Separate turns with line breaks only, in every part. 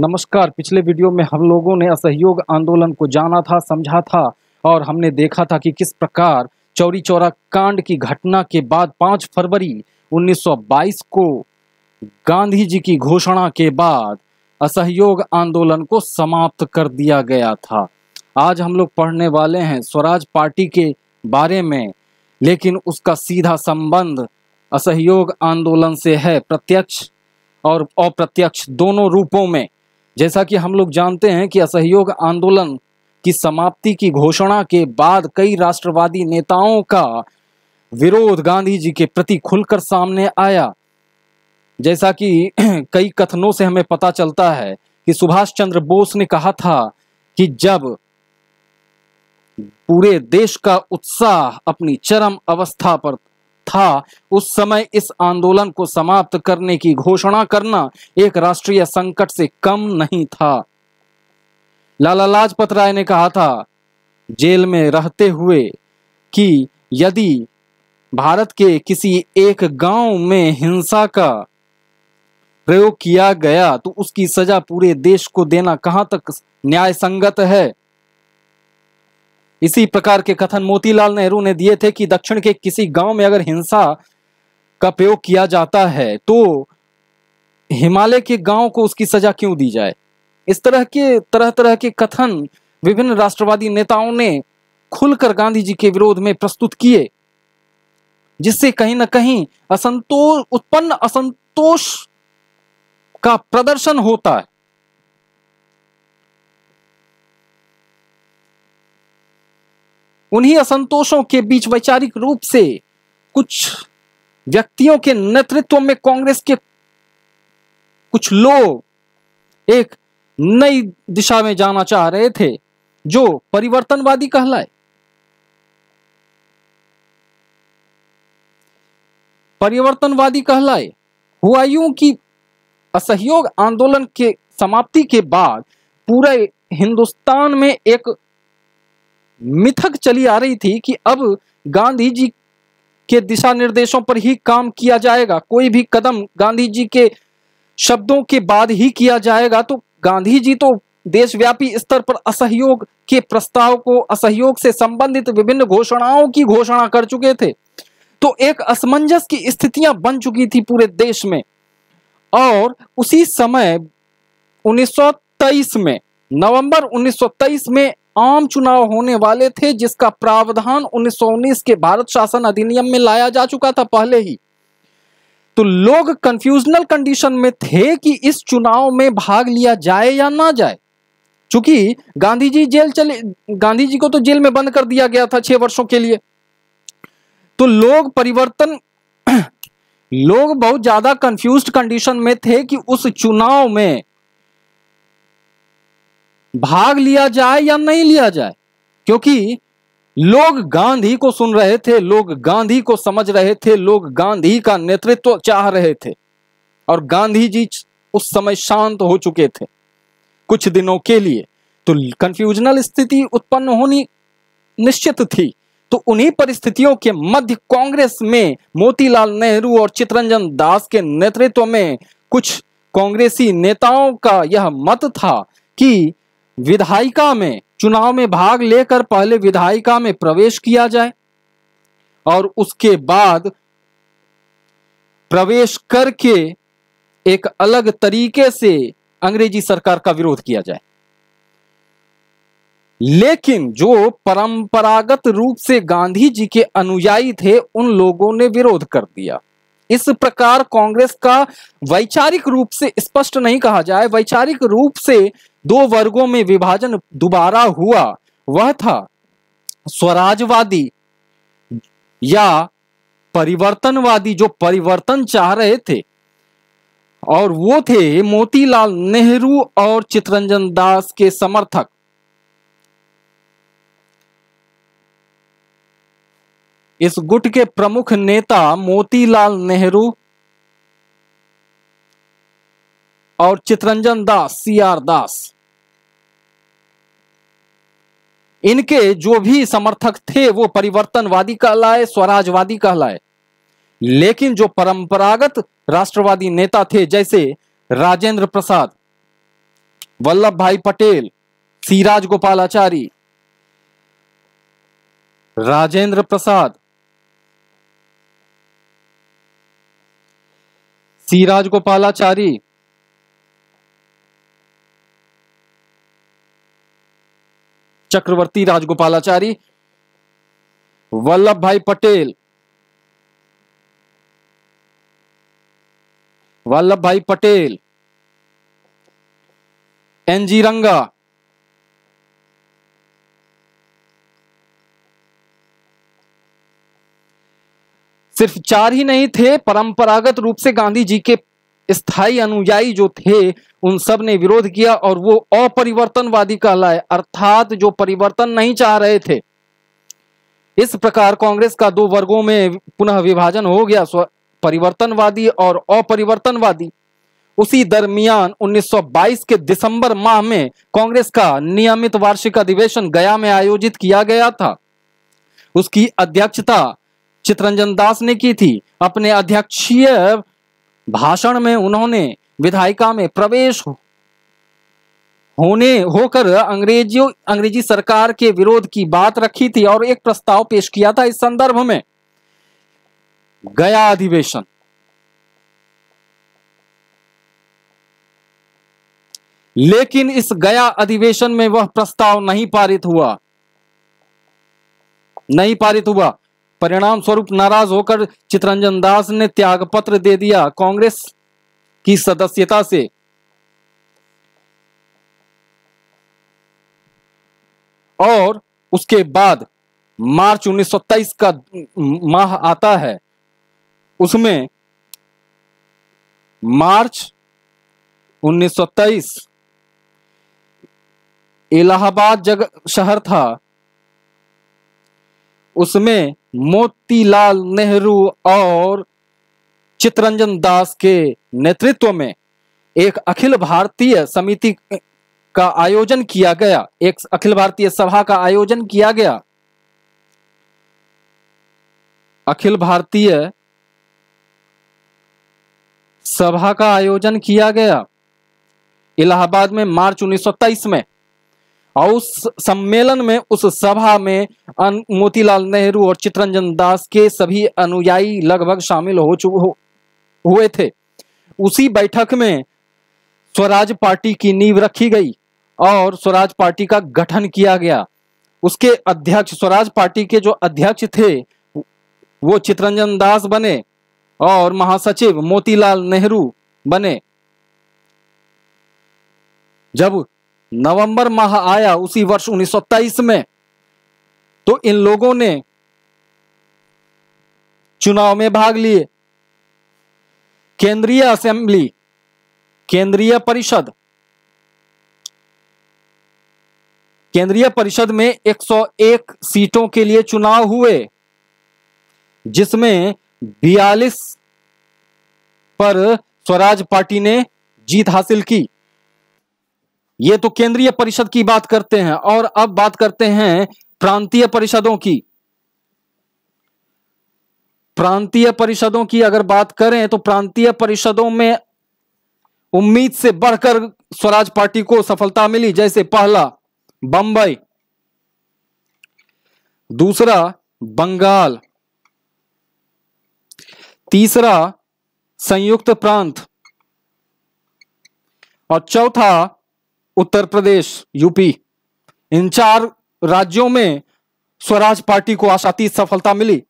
नमस्कार पिछले वीडियो में हम लोगों ने असहयोग आंदोलन को जाना था समझा था और हमने देखा था कि किस प्रकार चौरी चौरा कांड की घटना के बाद 5 फरवरी 1922 को गांधी जी की घोषणा के बाद असहयोग आंदोलन को समाप्त कर दिया गया था आज हम लोग पढ़ने वाले हैं स्वराज पार्टी के बारे में लेकिन उसका सीधा संबंध असहयोग आंदोलन से है प्रत्यक्ष और अप्रत्यक्ष दोनों रूपों में जैसा कि हम लोग जानते हैं कि असहयोग आंदोलन की समाप्ति की घोषणा के बाद कई राष्ट्रवादी नेताओं का विरोध गांधी जी के प्रति खुलकर सामने आया जैसा कि कई कथनों से हमें पता चलता है कि सुभाष चंद्र बोस ने कहा था कि जब पूरे देश का उत्साह अपनी चरम अवस्था पर था उस समय इस आंदोलन को समाप्त करने की घोषणा करना एक राष्ट्रीय संकट से कम नहीं था लाला लाजपत राय ने कहा था जेल में रहते हुए कि यदि भारत के किसी एक गांव में हिंसा का प्रयोग किया गया तो उसकी सजा पूरे देश को देना कहां तक न्याय संगत है इसी प्रकार के कथन मोतीलाल नेहरू ने दिए थे कि दक्षिण के किसी गांव में अगर हिंसा का प्रयोग किया जाता है तो हिमालय के गांव को उसकी सजा क्यों दी जाए इस तरह के तरह तरह के कथन विभिन्न राष्ट्रवादी नेताओं ने खुलकर गांधी जी के विरोध में प्रस्तुत किए जिससे कहीं ना कहीं असंतोष उत्पन्न असंतोष का प्रदर्शन होता है उन्हीं असंतोषों के बीच वैचारिक रूप से कुछ व्यक्तियों के नेतृत्व में कांग्रेस के कुछ लोग एक नई दिशा में जाना चाह रहे थे जो परिवर्तनवादी कहलाए परिवर्तनवादी कहलाए हुआ यूं कि असहयोग आंदोलन के समाप्ति के बाद पूरे हिंदुस्तान में एक मिथक चली आ रही थी कि अब गांधी जी के दिशा निर्देशों पर ही काम किया जाएगा कोई भी कदम गांधी जी के शब्दों के बाद ही किया जाएगा तो गांधी जी तो देशव्यापी स्तर पर असहयोग के प्रस्ताव को असहयोग से संबंधित विभिन्न घोषणाओं की घोषणा कर चुके थे तो एक असमंजस की स्थितियां बन चुकी थी पूरे देश में और उसी समय 1923 में नवंबर 1923 में आम चुनाव होने वाले थे जिसका प्रावधान उन्नीस के भारत शासन अधिनियम में लाया जा चुका था पहले ही तो लोग कंफ्यूजनल कंडीशन में थे कि इस चुनाव में भाग लिया जाए या ना जाए चूंकि गांधी जी जेल चले गांधी जी को तो जेल में बंद कर दिया गया था छह वर्षों के लिए तो लोग परिवर्तन लोग बहुत ज्यादा कंफ्यूज कंडीशन में थे कि उस चुनाव में भाग लिया जाए या नहीं लिया जाए क्योंकि लोग गांधी को सुन रहे थे लोग गांधी को समझ रहे थे लोग गांधी का नेतृत्व चाह रहे थे और गांधी जी उस समय शांत हो चुके थे कुछ दिनों के लिए तो कंफ्यूजनल स्थिति उत्पन्न होनी निश्चित थी तो उन्हीं परिस्थितियों के मध्य कांग्रेस में मोतीलाल नेहरू और चितरंजन दास के नेतृत्व में कुछ कांग्रेसी नेताओं का यह मत था कि विधायिका में चुनाव में भाग लेकर पहले विधायिका में प्रवेश किया जाए और उसके बाद प्रवेश करके एक अलग तरीके से अंग्रेजी सरकार का विरोध किया जाए लेकिन जो परंपरागत रूप से गांधी जी के अनुयायी थे उन लोगों ने विरोध कर दिया इस प्रकार कांग्रेस का वैचारिक रूप से स्पष्ट नहीं कहा जाए वैचारिक रूप से दो वर्गों में विभाजन दोबारा हुआ वह था स्वराजवादी या परिवर्तनवादी जो परिवर्तन चाह रहे थे और वो थे मोतीलाल नेहरू और चितरंजन दास के समर्थक इस गुट के प्रमुख नेता मोतीलाल नेहरू और चितरंजन दास सी आर दास इनके जो भी समर्थक थे वो परिवर्तनवादी कहलाए स्वराजवादी कहलाए लेकिन जो परंपरागत राष्ट्रवादी नेता थे जैसे राजेंद्र प्रसाद वल्लभ भाई पटेल सीराज गोपाल आचारी राजेंद्र प्रसाद गोपाल गोपालाचारी चक्रवर्ती राजगोपालाचारी वल्लभ भाई पटेल वल्लभ भाई पटेल एन जी रंगा सिर्फ चार ही नहीं थे परंपरागत रूप से गांधी जी के स्थायी अनुयायी जो थे उन सब ने विरोध किया और वो अपरिवर्तनवादी कहलाए अर्थात जो परिवर्तन नहीं चाह रहे थे इस प्रकार कांग्रेस का दो वर्गों में पुनः विभाजन हो गया परिवर्तनवादी और अपरिवर्तनवादी उसी दरमियान 1922 के दिसंबर माह में कांग्रेस का नियमित वार्षिक अधिवेशन गया में आयोजित किया गया था उसकी अध्यक्षता चितरंजन दास ने की थी अपने अध्यक्षीय भाषण में उन्होंने विधायिका में प्रवेश होने होकर अंग्रेजियों अंग्रेजी सरकार के विरोध की बात रखी थी और एक प्रस्ताव पेश किया था इस संदर्भ में गया अधिवेशन लेकिन इस गया अधिवेशन में वह प्रस्ताव नहीं पारित हुआ नहीं पारित हुआ परिणाम स्वरूप नाराज होकर चित्रंजन दास ने त्यागपत्र दे दिया कांग्रेस की सदस्यता से और उसके बाद मार्च 1927 का माह आता है उसमें मार्च 1927 इलाहाबाद जग शहर था उसमें मोतीलाल नेहरू और चितरंजन दास के नेतृत्व में एक अखिल भारतीय समिति का आयोजन किया गया एक अखिल भारतीय सभा का आयोजन किया गया अखिल भारतीय सभा का आयोजन किया गया इलाहाबाद में मार्च 1923 में और उस सम्मेलन में उस सभा में मोतीलाल नेहरू और चित्रंजन दास के सभी अनुयायी लगभग शामिल हो चुके हुए थे उसी बैठक में स्वराज पार्टी की नींव रखी गई और स्वराज पार्टी का गठन किया गया उसके अध्यक्ष स्वराज पार्टी के जो अध्यक्ष थे वो चित्रंजन दास बने और महासचिव मोतीलाल नेहरू बने जब नवंबर माह आया उसी वर्ष उन्नीस में तो इन लोगों ने चुनाव में भाग लिए केंद्रीय असेंबली केंद्रीय परिषद केंद्रीय परिषद में 101 सीटों के लिए चुनाव हुए जिसमें 42 पर स्वराज पार्टी ने जीत हासिल की ये तो केंद्रीय परिषद की बात करते हैं और अब बात करते हैं प्रांतीय परिषदों की प्रांतीय परिषदों की अगर बात करें तो प्रांतीय परिषदों में उम्मीद से बढ़कर स्वराज पार्टी को सफलता मिली जैसे पहला बंबई दूसरा बंगाल तीसरा संयुक्त प्रांत और चौथा उत्तर प्रदेश यूपी इन चार राज्यों में स्वराज पार्टी को आशाती सफलता मिली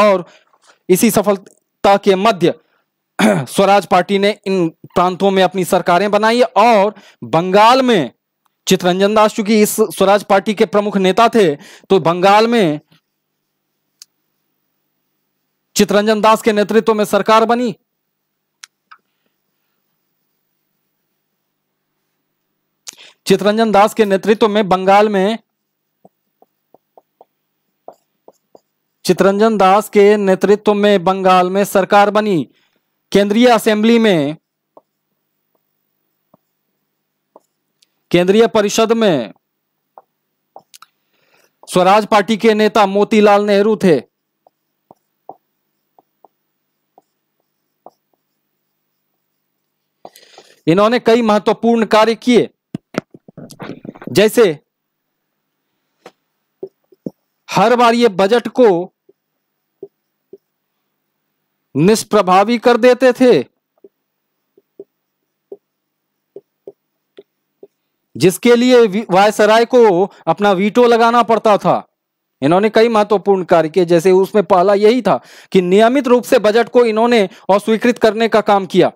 और इसी सफलता के मध्य स्वराज पार्टी ने इन प्रांतों में अपनी सरकारें बनाई और बंगाल में चित्रंजन दास चूंकि इस स्वराज पार्टी के प्रमुख नेता थे तो बंगाल में चित्रंजन दास के नेतृत्व में सरकार बनी चितरंजन दास के नेतृत्व में बंगाल में चितरंजन दास के नेतृत्व में बंगाल में सरकार बनी केंद्रीय असेंबली में केंद्रीय परिषद में स्वराज पार्टी के नेता मोतीलाल नेहरू थे इन्होंने कई महत्वपूर्ण कार्य किए जैसे हर बार ये बजट को निष्प्रभावी कर देते थे जिसके लिए वायसराय को अपना वीटो लगाना पड़ता था इन्होंने कई महत्वपूर्ण कार्य किए जैसे उसमें पहला यही था कि नियमित रूप से बजट को इन्होंने अस्वीकृत करने का काम किया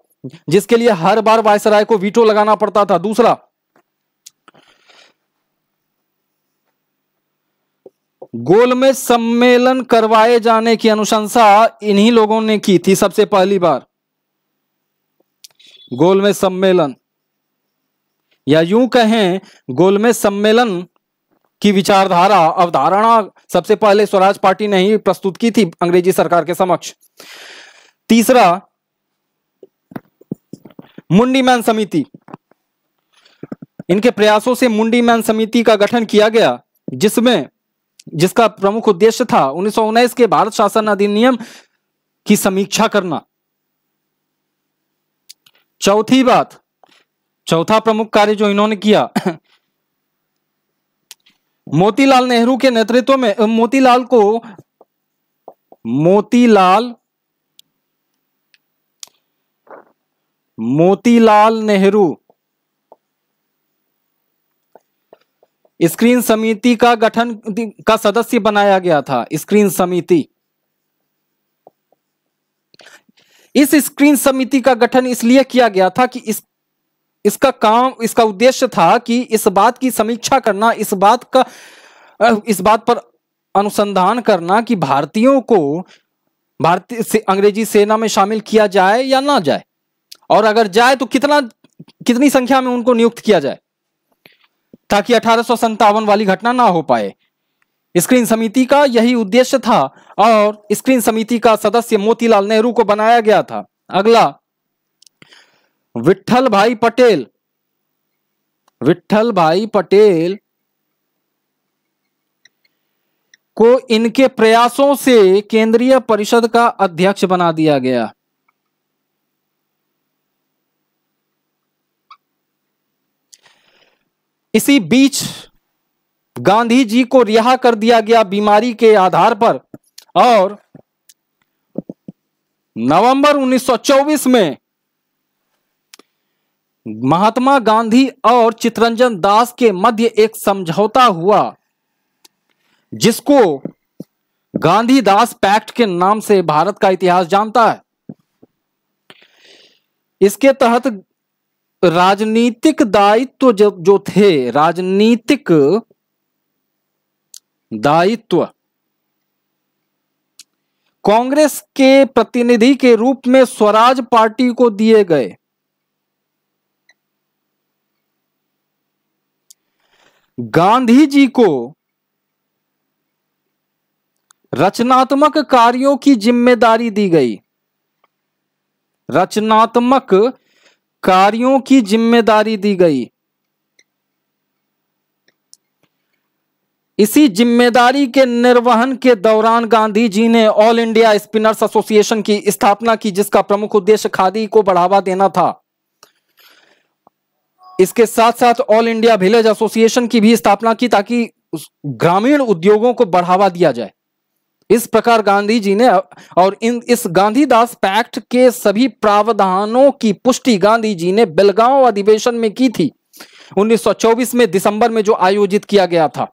जिसके लिए हर बार वायसराय को वीटो लगाना पड़ता था दूसरा गोल में सम्मेलन करवाए जाने की अनुशंसा इन्हीं लोगों ने की थी सबसे पहली बार गोल में सम्मेलन या यूं कहें गोल में सम्मेलन की विचारधारा अवधारणा सबसे पहले स्वराज पार्टी ने ही प्रस्तुत की थी अंग्रेजी सरकार के समक्ष तीसरा मुंडीमैन समिति इनके प्रयासों से मुंडीमैन समिति का गठन किया गया जिसमें जिसका प्रमुख उद्देश्य था उन्नीस के भारत शासन अधिनियम की समीक्षा करना चौथी बात चौथा प्रमुख कार्य जो इन्होंने किया मोतीलाल नेहरू के नेतृत्व में मोतीलाल को मोतीलाल मोतीलाल नेहरू स्क्रीन समिति का गठन का सदस्य बनाया गया था स्क्रीन समिति इस स्क्रीन समिति का गठन इसलिए किया गया था कि इस इसका काम इसका उद्देश्य था कि इस बात की समीक्षा करना इस बात का इस बात पर अनुसंधान करना कि भारतीयों को भारतीय से अंग्रेजी सेना में शामिल किया जाए या ना जाए और अगर जाए तो कितना कितनी संख्या में उनको नियुक्त किया जाए ताकि अठारह वाली घटना ना हो पाए स्क्रीन समिति का यही उद्देश्य था और स्क्रीन समिति का सदस्य मोतीलाल नेहरू को बनाया गया था अगला विठल भाई पटेल विठल भाई पटेल को इनके प्रयासों से केंद्रीय परिषद का अध्यक्ष बना दिया गया इसी बीच गांधी जी को रिहा कर दिया गया बीमारी के आधार पर और नवंबर 1924 में महात्मा गांधी और चितरंजन दास के मध्य एक समझौता हुआ जिसको गांधी दास पैक्ट के नाम से भारत का इतिहास जानता है इसके तहत राजनीतिक दायित्व जब जो थे राजनीतिक दायित्व कांग्रेस के प्रतिनिधि के रूप में स्वराज पार्टी को दिए गए गांधी जी को रचनात्मक कार्यों की जिम्मेदारी दी गई रचनात्मक कार्यों की जिम्मेदारी दी गई इसी जिम्मेदारी के निर्वहन के दौरान गांधी जी ने ऑल इंडिया स्पिनर्स एसोसिएशन की स्थापना की जिसका प्रमुख उद्देश्य खादी को बढ़ावा देना था इसके साथ साथ ऑल इंडिया विलेज एसोसिएशन की भी स्थापना की ताकि ग्रामीण उद्योगों को बढ़ावा दिया जाए इस प्रकार गांधी जी ने और इन इस गांधीदास पैक्ट के सभी प्रावधानों की पुष्टि गांधी जी ने बेलगांव अधिवेशन में की थी 1924 में दिसंबर में जो आयोजित किया गया था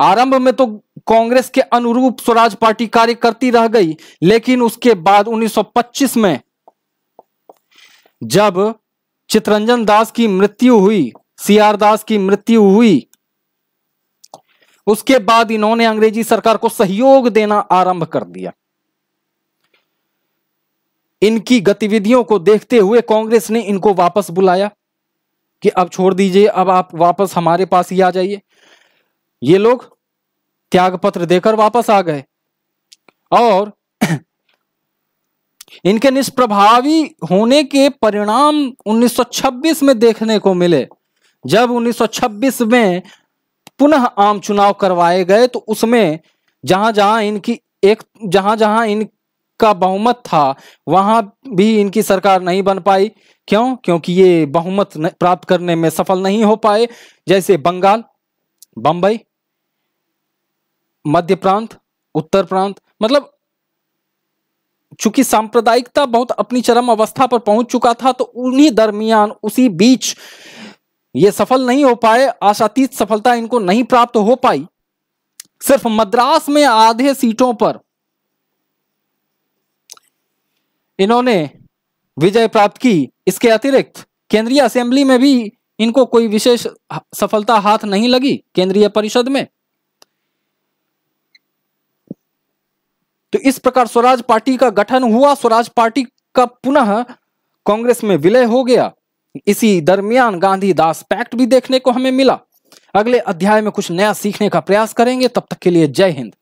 आरंभ में तो कांग्रेस के अनुरूप स्वराज पार्टी कार्य करती रह गई लेकिन उसके बाद 1925 में जब चित्रंजन दास की मृत्यु हुई सीआर दास की मृत्यु हुई उसके बाद इन्होंने अंग्रेजी सरकार को सहयोग देना आरंभ कर दिया इनकी गतिविधियों को देखते हुए कांग्रेस ने इनको वापस बुलाया कि अब छोड़ दीजिए अब आप वापस हमारे पास ही आ जाइए ये लोग त्यागपत्र देकर वापस आ गए और इनके निष्प्रभावी होने के परिणाम 1926 में देखने को मिले जब 1926 में पुनः आम चुनाव करवाए गए तो उसमें जहां जहां इनकी एक जहां जहां इनका बहुमत था वहां भी इनकी सरकार नहीं बन पाई क्यों क्योंकि ये बहुमत प्राप्त करने में सफल नहीं हो पाए जैसे बंगाल बंबई मध्य प्रांत उत्तर प्रांत मतलब चूंकि सांप्रदायिकता बहुत अपनी चरम अवस्था पर पहुंच चुका था तो उन्हीं दरमियान उसी बीच ये सफल नहीं हो पाए आशातीत सफलता इनको नहीं प्राप्त हो पाई सिर्फ मद्रास में आधे सीटों पर इन्होंने विजय प्राप्त की इसके अतिरिक्त केंद्रीय असेंबली में भी इनको कोई विशेष सफलता हाथ नहीं लगी केंद्रीय परिषद में तो इस प्रकार स्वराज पार्टी का गठन हुआ स्वराज पार्टी का पुनः कांग्रेस में विलय हो गया इसी दरमियान गांधी दास पैक्ट भी देखने को हमें मिला अगले अध्याय में कुछ नया सीखने का प्रयास करेंगे तब तक के लिए जय हिंद